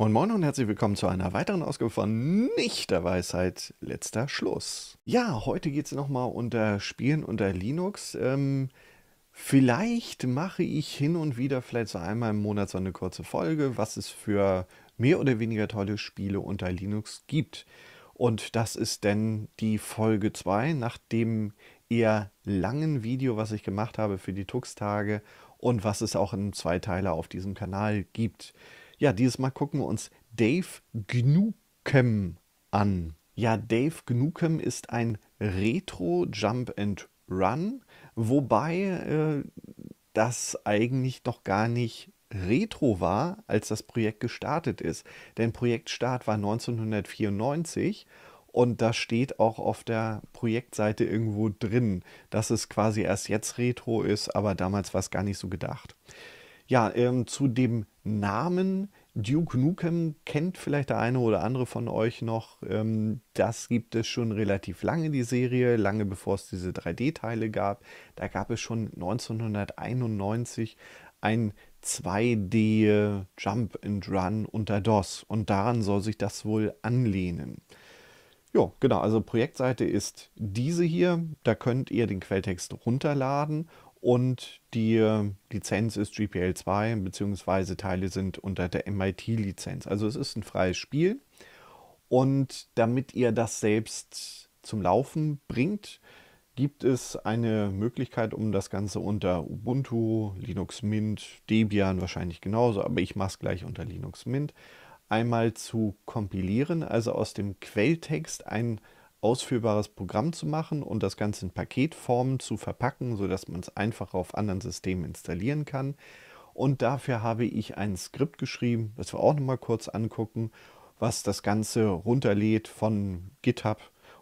Moin Moin und herzlich willkommen zu einer weiteren Ausgabe von Nicht der Weisheit letzter Schluss. Ja, heute geht es nochmal unter Spielen unter Linux. Ähm, vielleicht mache ich hin und wieder, vielleicht so einmal im Monat, so eine kurze Folge, was es für mehr oder weniger tolle Spiele unter Linux gibt. Und das ist denn die Folge 2 nach dem eher langen Video, was ich gemacht habe für die Tux-Tage und was es auch in zwei Teile auf diesem Kanal gibt. Ja, dieses Mal gucken wir uns Dave Gnukem an. Ja, Dave Gnukem ist ein Retro Jump and Run, wobei äh, das eigentlich noch gar nicht retro war, als das Projekt gestartet ist. Denn Projektstart war 1994 und da steht auch auf der Projektseite irgendwo drin, dass es quasi erst jetzt retro ist, aber damals war es gar nicht so gedacht. Ja, ähm, zu dem Namen. Duke Nukem kennt vielleicht der eine oder andere von euch noch. Ähm, das gibt es schon relativ lange, die Serie, lange bevor es diese 3D-Teile gab. Da gab es schon 1991 ein 2D Jump and Run unter DOS und daran soll sich das wohl anlehnen. Ja, genau, also Projektseite ist diese hier. Da könnt ihr den Quelltext runterladen und die Lizenz ist GPL 2, beziehungsweise Teile sind unter der MIT-Lizenz. Also es ist ein freies Spiel. Und damit ihr das selbst zum Laufen bringt, gibt es eine Möglichkeit, um das Ganze unter Ubuntu, Linux Mint, Debian wahrscheinlich genauso, aber ich mache es gleich unter Linux Mint, einmal zu kompilieren, also aus dem Quelltext ein ausführbares Programm zu machen und das Ganze in Paketformen zu verpacken, sodass man es einfach auf anderen Systemen installieren kann. Und dafür habe ich ein Skript geschrieben, das wir auch nochmal kurz angucken, was das Ganze runterlädt von GitHub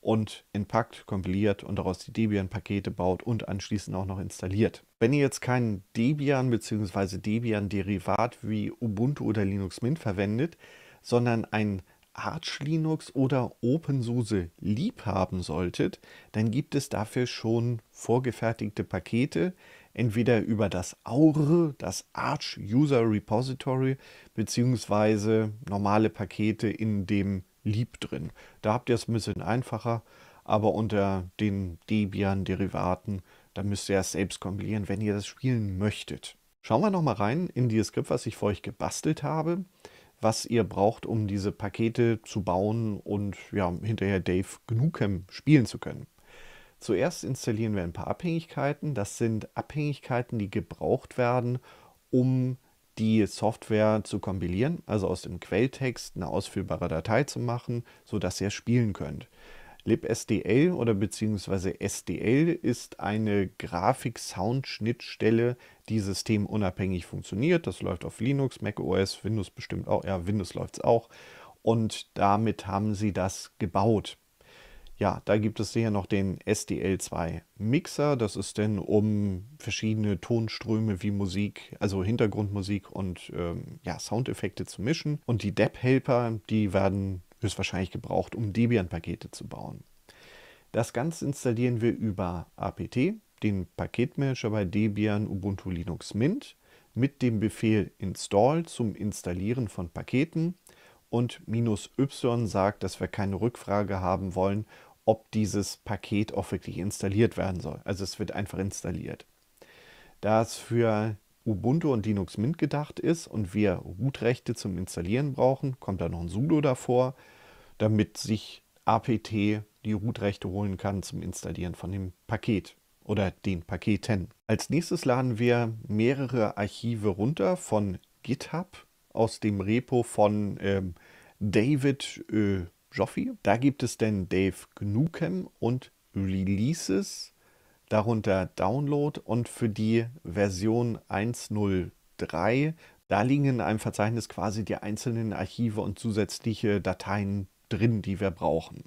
und entpackt, kompiliert und daraus die Debian-Pakete baut und anschließend auch noch installiert. Wenn ihr jetzt kein Debian bzw. Debian-Derivat wie Ubuntu oder Linux Mint verwendet, sondern ein Arch Linux oder OpenSUSE lieb haben solltet, dann gibt es dafür schon vorgefertigte Pakete, entweder über das AUR, das Arch User Repository, beziehungsweise normale Pakete in dem Lieb drin. Da habt ihr es ein bisschen einfacher, aber unter den Debian-Derivaten, da müsst ihr es selbst kompilieren, wenn ihr das spielen möchtet. Schauen wir nochmal rein in dieses Skript, was ich für euch gebastelt habe was ihr braucht, um diese Pakete zu bauen und ja, hinterher Dave Gnucam spielen zu können. Zuerst installieren wir ein paar Abhängigkeiten. Das sind Abhängigkeiten, die gebraucht werden, um die Software zu kompilieren, also aus dem Quelltext eine ausführbare Datei zu machen, sodass ihr spielen könnt. LibSDL oder beziehungsweise SDL ist eine Grafik-Sound-Schnittstelle, die systemunabhängig funktioniert. Das läuft auf Linux, macOS, Windows bestimmt auch. Ja, Windows läuft es auch. Und damit haben sie das gebaut. Ja, da gibt es hier noch den SDL2 Mixer. Das ist denn, um verschiedene Tonströme wie Musik, also Hintergrundmusik und ähm, ja, Soundeffekte zu mischen. Und die Dep Helper, die werden höchstwahrscheinlich gebraucht, um Debian-Pakete zu bauen. Das Ganze installieren wir über apt, den Paketmanager bei Debian Ubuntu Linux Mint, mit dem Befehl install zum Installieren von Paketen und "-y" sagt, dass wir keine Rückfrage haben wollen, ob dieses Paket auch wirklich installiert werden soll. Also es wird einfach installiert. Da es für Ubuntu und Linux Mint gedacht ist und wir root zum Installieren brauchen, kommt da noch ein sudo davor, damit sich apt die root holen kann zum Installieren von dem Paket oder den Paketen. Als nächstes laden wir mehrere Archive runter von GitHub aus dem Repo von ähm, David äh, Joffe. Da gibt es dann Dave Gnukem und Releases darunter Download und für die Version 1.0.3. Da liegen in einem Verzeichnis quasi die einzelnen Archive und zusätzliche Dateien drin, die wir brauchen.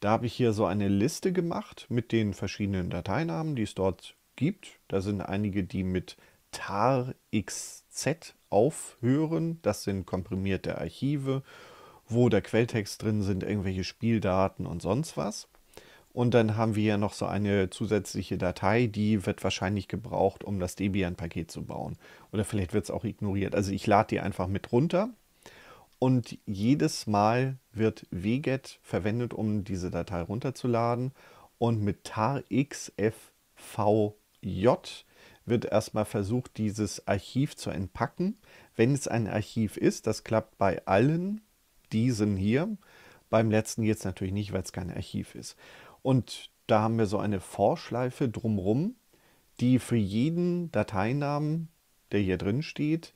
Da habe ich hier so eine Liste gemacht mit den verschiedenen Dateinamen, die es dort gibt. Da sind einige, die mit tarxz aufhören. Das sind komprimierte Archive, wo der Quelltext drin sind, irgendwelche Spieldaten und sonst was. Und dann haben wir ja noch so eine zusätzliche Datei, die wird wahrscheinlich gebraucht, um das Debian-Paket zu bauen. Oder vielleicht wird es auch ignoriert. Also ich lade die einfach mit runter. Und jedes Mal wird wget verwendet, um diese Datei runterzuladen. Und mit tarxfvj wird erstmal versucht, dieses Archiv zu entpacken. Wenn es ein Archiv ist, das klappt bei allen diesen hier, beim letzten geht es natürlich nicht, weil es kein Archiv ist. Und da haben wir so eine Vorschleife drumherum, die für jeden Dateinamen, der hier drin steht,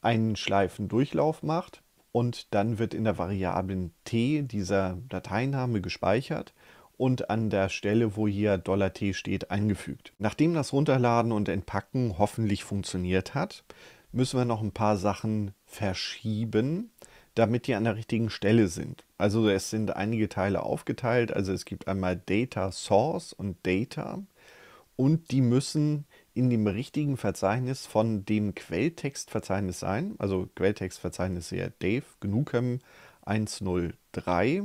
einen Schleifendurchlauf macht und dann wird in der Variablen t dieser Dateiname gespeichert und an der Stelle, wo hier $t steht, eingefügt. Nachdem das Runterladen und Entpacken hoffentlich funktioniert hat, müssen wir noch ein paar Sachen verschieben damit die an der richtigen Stelle sind. Also es sind einige Teile aufgeteilt. Also es gibt einmal Data Source und Data und die müssen in dem richtigen Verzeichnis von dem Quelltextverzeichnis sein. Also Quelltextverzeichnis hier Dave Gnukem 103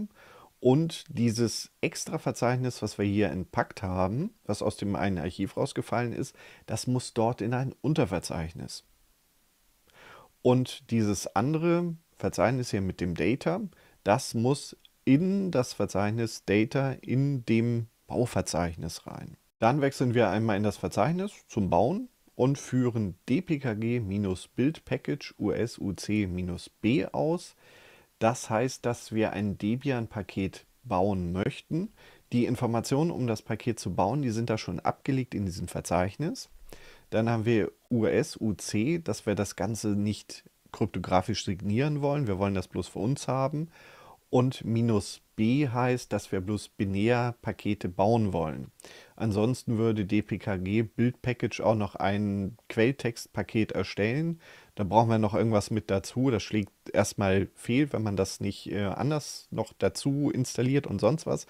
und dieses extra Verzeichnis, was wir hier entpackt haben, was aus dem einen Archiv rausgefallen ist, das muss dort in ein Unterverzeichnis. Und dieses andere Verzeichnis hier mit dem Data, das muss in das Verzeichnis Data in dem Bauverzeichnis rein. Dann wechseln wir einmal in das Verzeichnis zum Bauen und führen dpkg-build-package usuc-b aus. Das heißt, dass wir ein Debian-Paket bauen möchten. Die Informationen, um das Paket zu bauen, die sind da schon abgelegt in diesem Verzeichnis. Dann haben wir USUC, dass wir das Ganze nicht kryptografisch signieren wollen. Wir wollen das bloß für uns haben. Und minus B heißt, dass wir bloß binär Pakete bauen wollen. Ansonsten würde DPKG Build Package auch noch ein Quelltextpaket erstellen. Da brauchen wir noch irgendwas mit dazu. Das schlägt erstmal fehl, wenn man das nicht äh, anders noch dazu installiert und sonst was.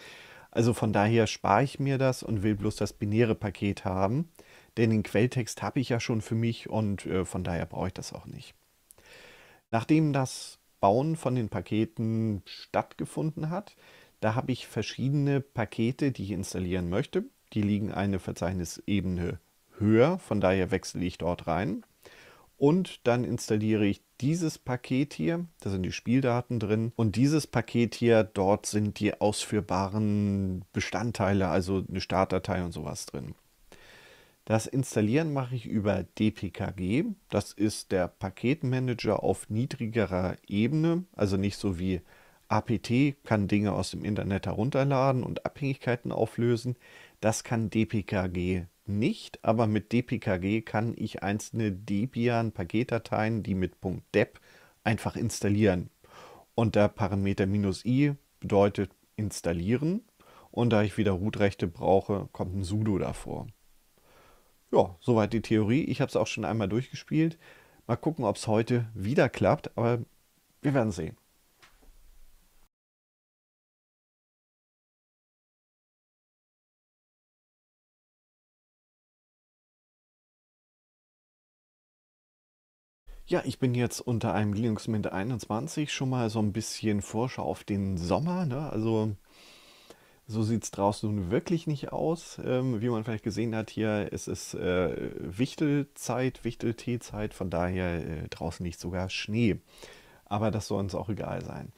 Also von daher spare ich mir das und will bloß das binäre Paket haben. Denn den Quelltext habe ich ja schon für mich und äh, von daher brauche ich das auch nicht. Nachdem das Bauen von den Paketen stattgefunden hat, da habe ich verschiedene Pakete, die ich installieren möchte. Die liegen eine Verzeichnisebene höher, von daher wechsle ich dort rein. Und dann installiere ich dieses Paket hier, da sind die Spieldaten drin. Und dieses Paket hier, dort sind die ausführbaren Bestandteile, also eine Startdatei und sowas drin. Das Installieren mache ich über dpkg. Das ist der Paketmanager auf niedrigerer Ebene, also nicht so wie APT kann Dinge aus dem Internet herunterladen und Abhängigkeiten auflösen. Das kann dpkg nicht, aber mit dpkg kann ich einzelne Debian-Paketdateien, die mit .deb einfach installieren. Und der Parameter "-i" bedeutet installieren. Und da ich wieder root brauche, kommt ein sudo davor ja, soweit die Theorie. Ich habe es auch schon einmal durchgespielt. Mal gucken, ob es heute wieder klappt, aber wir werden sehen. Ja, ich bin jetzt unter einem Linux Mint 21 schon mal so ein bisschen Vorschau auf den Sommer. Ne? Also so sieht es draußen nun wirklich nicht aus. Ähm, wie man vielleicht gesehen hat, hier es ist es äh, Wichtelzeit, Wichtelteezeit, von daher äh, draußen nicht sogar Schnee. Aber das soll uns auch egal sein.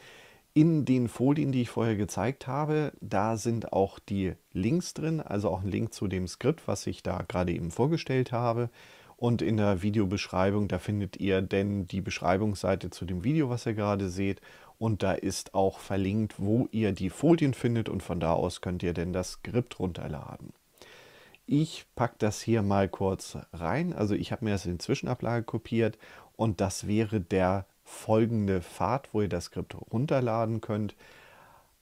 In den Folien, die ich vorher gezeigt habe, da sind auch die Links drin, also auch ein Link zu dem Skript, was ich da gerade eben vorgestellt habe. Und in der Videobeschreibung, da findet ihr denn die Beschreibungsseite zu dem Video, was ihr gerade seht und da ist auch verlinkt, wo ihr die Folien findet und von da aus könnt ihr denn das Skript runterladen. Ich packe das hier mal kurz rein. Also ich habe mir das in Zwischenablage kopiert und das wäre der folgende Pfad, wo ihr das Skript runterladen könnt.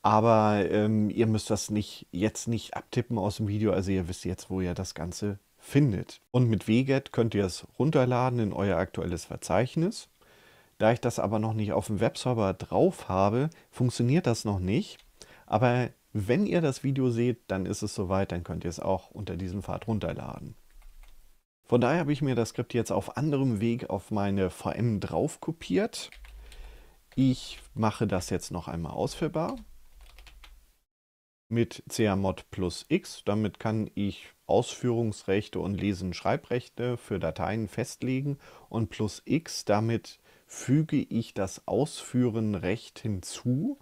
Aber ähm, ihr müsst das nicht jetzt nicht abtippen aus dem Video. Also ihr wisst jetzt, wo ihr das Ganze findet. Und mit WGET könnt ihr es runterladen in euer aktuelles Verzeichnis. Da ich das aber noch nicht auf dem Webserver drauf habe, funktioniert das noch nicht. Aber wenn ihr das Video seht, dann ist es soweit, dann könnt ihr es auch unter diesem Pfad runterladen. Von daher habe ich mir das Skript jetzt auf anderem Weg auf meine VM drauf kopiert. Ich mache das jetzt noch einmal ausführbar mit CAMOD plus x. Damit kann ich Ausführungsrechte und Lesen-Schreibrechte für Dateien festlegen und plus x. Damit füge ich das Ausführen-Recht hinzu.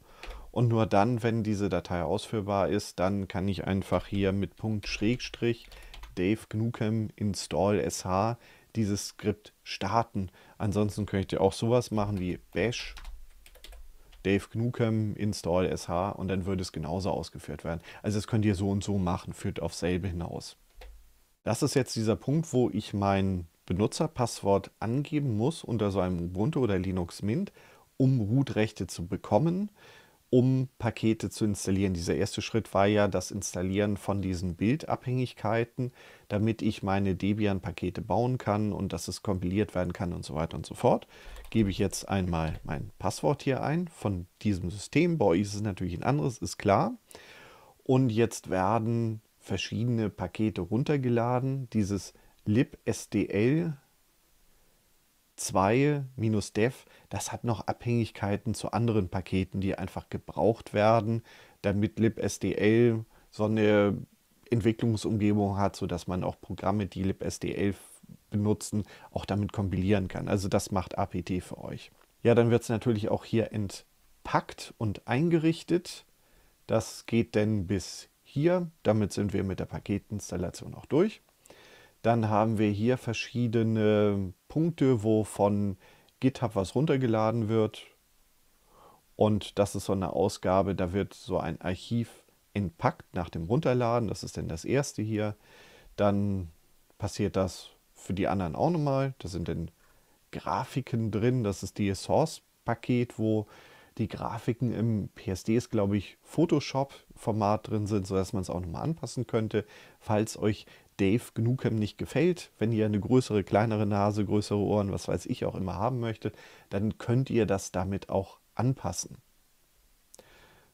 Und nur dann, wenn diese Datei ausführbar ist, dann kann ich einfach hier mit Punkt Schrägstrich Dave Gnuchem install sh dieses Skript starten. Ansonsten könnt ihr auch sowas machen wie bash Dave Gnuchem install sh und dann würde es genauso ausgeführt werden. Also das könnt ihr so und so machen, führt auf selbe hinaus. Das ist jetzt dieser Punkt, wo ich meinen Benutzerpasswort angeben muss unter so einem Ubuntu oder Linux Mint, um Root-Rechte zu bekommen, um Pakete zu installieren. Dieser erste Schritt war ja das Installieren von diesen Bildabhängigkeiten, damit ich meine Debian-Pakete bauen kann und dass es kompiliert werden kann und so weiter und so fort. Gebe ich jetzt einmal mein Passwort hier ein von diesem System. Bei euch ist es natürlich ein anderes, ist klar. Und jetzt werden verschiedene Pakete runtergeladen. Dieses libsdl 2-dev, das hat noch Abhängigkeiten zu anderen Paketen, die einfach gebraucht werden, damit libsdl so eine Entwicklungsumgebung hat, sodass man auch Programme, die libsdl benutzen, auch damit kompilieren kann. Also das macht APT für euch. Ja, dann wird es natürlich auch hier entpackt und eingerichtet. Das geht denn bis hier. Damit sind wir mit der Paketinstallation auch durch. Dann haben wir hier verschiedene Punkte, wo von GitHub was runtergeladen wird. Und das ist so eine Ausgabe, da wird so ein Archiv entpackt nach dem Runterladen. Das ist dann das erste hier. Dann passiert das für die anderen auch nochmal. Da sind dann Grafiken drin. Das ist die Source-Paket, wo die Grafiken im PSD ist, glaube ich, Photoshop-Format drin sind, sodass man es auch nochmal anpassen könnte, falls euch Dave Gnuchem nicht gefällt, wenn ihr eine größere, kleinere Nase, größere Ohren, was weiß ich auch immer haben möchtet, dann könnt ihr das damit auch anpassen.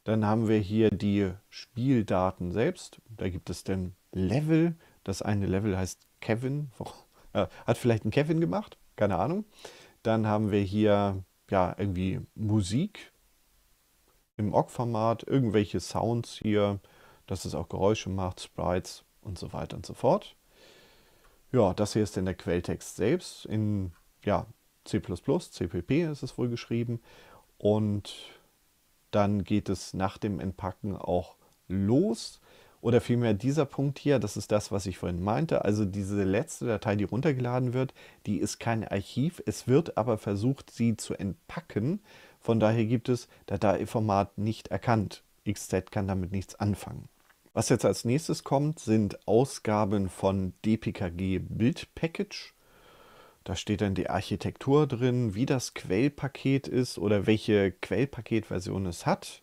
Dann haben wir hier die Spieldaten selbst. Da gibt es dann Level. Das eine Level heißt Kevin. Äh, hat vielleicht ein Kevin gemacht, keine Ahnung. Dann haben wir hier ja irgendwie Musik im OGG-Format, irgendwelche Sounds hier, dass es auch Geräusche macht, Sprites, und so weiter und so fort. Ja, das hier ist dann der Quelltext selbst. In ja, C++, CPP ist es wohl geschrieben. Und dann geht es nach dem Entpacken auch los. Oder vielmehr dieser Punkt hier, das ist das, was ich vorhin meinte. Also diese letzte Datei, die runtergeladen wird, die ist kein Archiv. Es wird aber versucht, sie zu entpacken. Von daher gibt es Dateiformat nicht erkannt. XZ kann damit nichts anfangen. Was jetzt als nächstes kommt, sind Ausgaben von DPKG Build Package. Da steht dann die Architektur drin, wie das Quellpaket ist oder welche Quellpaketversion es hat.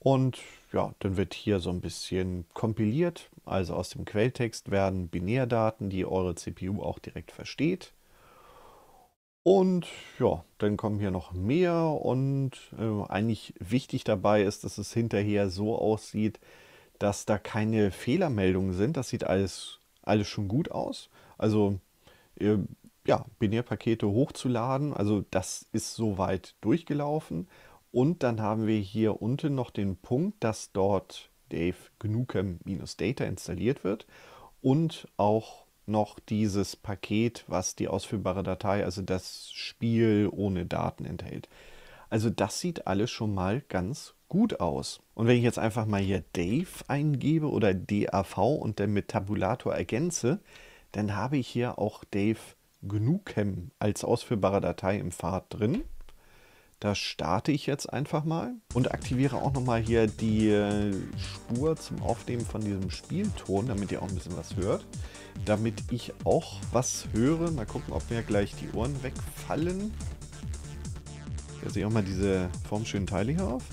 Und ja, dann wird hier so ein bisschen kompiliert. Also aus dem Quelltext werden Binärdaten, die eure CPU auch direkt versteht. Und ja, dann kommen hier noch mehr. Und äh, eigentlich wichtig dabei ist, dass es hinterher so aussieht, dass da keine Fehlermeldungen sind. Das sieht alles, alles schon gut aus. Also äh, ja, Binärpakete hochzuladen. Also das ist soweit durchgelaufen. Und dann haben wir hier unten noch den Punkt, dass dort Dave GnuCam-Data installiert wird und auch noch dieses Paket, was die ausführbare Datei, also das Spiel ohne Daten enthält. Also das sieht alles schon mal ganz gut aus. Und wenn ich jetzt einfach mal hier Dave eingebe oder DAV und dann mit Tabulator ergänze, dann habe ich hier auch Dave Gnucam als ausführbare Datei im Pfad drin. Das starte ich jetzt einfach mal und aktiviere auch nochmal hier die äh, Spur zum Aufnehmen von diesem Spielton, damit ihr auch ein bisschen was hört. Damit ich auch was höre. Mal gucken, ob mir gleich die Ohren wegfallen. Hier sehe ich auch mal diese formschönen Teile hier auf.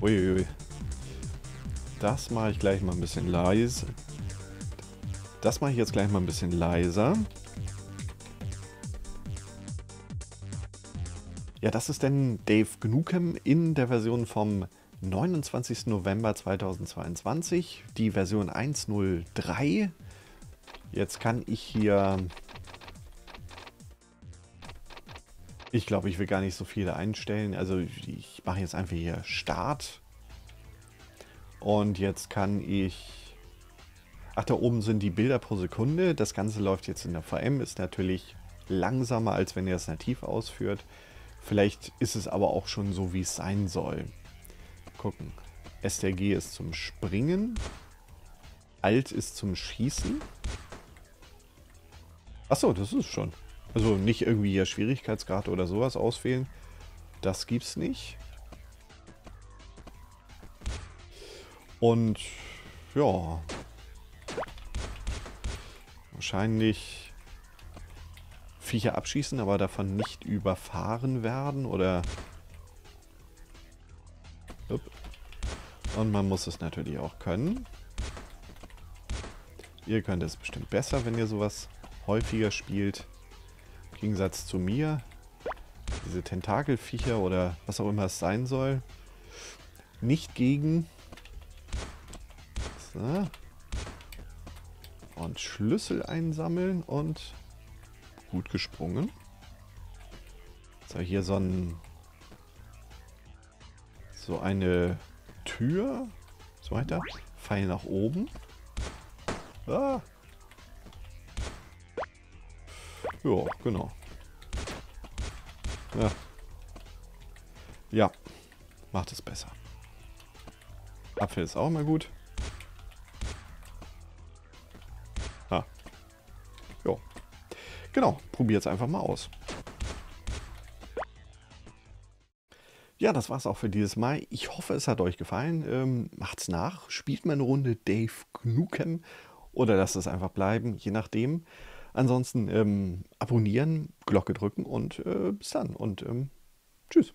Uiuiui. Das mache ich gleich mal ein bisschen leise. Das mache ich jetzt gleich mal ein bisschen leiser. Ja, das ist denn Dave Gnukem in der Version vom 29. November 2022, die Version 1.03. Jetzt kann ich hier Ich glaube, ich will gar nicht so viele einstellen. Also ich mache jetzt einfach hier Start. Und jetzt kann ich... Ach, da oben sind die Bilder pro Sekunde. Das Ganze läuft jetzt in der VM, ist natürlich langsamer, als wenn ihr es nativ ausführt. Vielleicht ist es aber auch schon so, wie es sein soll. Gucken. STRG ist zum Springen. Alt ist zum Schießen. Achso, das ist schon. Also nicht irgendwie hier Schwierigkeitsgrad oder sowas auswählen. Das gibt's nicht. Und ja. Wahrscheinlich Viecher abschießen, aber davon nicht überfahren werden oder... Und man muss es natürlich auch können. Ihr könnt es bestimmt besser, wenn ihr sowas häufiger spielt. Gegensatz zu mir. Diese Tentakelviecher oder was auch immer es sein soll. Nicht gegen. So. Und Schlüssel einsammeln und gut gesprungen. So, hier so ein... So eine Tür. So weiter. Pfeil nach oben. Ah, Ja, genau. Ja. Ja. Macht es besser. Apfel ist auch mal gut. Ah. Jo. Genau, probiert's einfach mal aus. Ja, das war's auch für dieses Mal. Ich hoffe, es hat euch gefallen. Ähm, macht's nach. Spielt mal eine Runde Dave Knukem oder lasst es einfach bleiben, je nachdem. Ansonsten ähm, abonnieren, Glocke drücken und äh, bis dann und ähm, tschüss.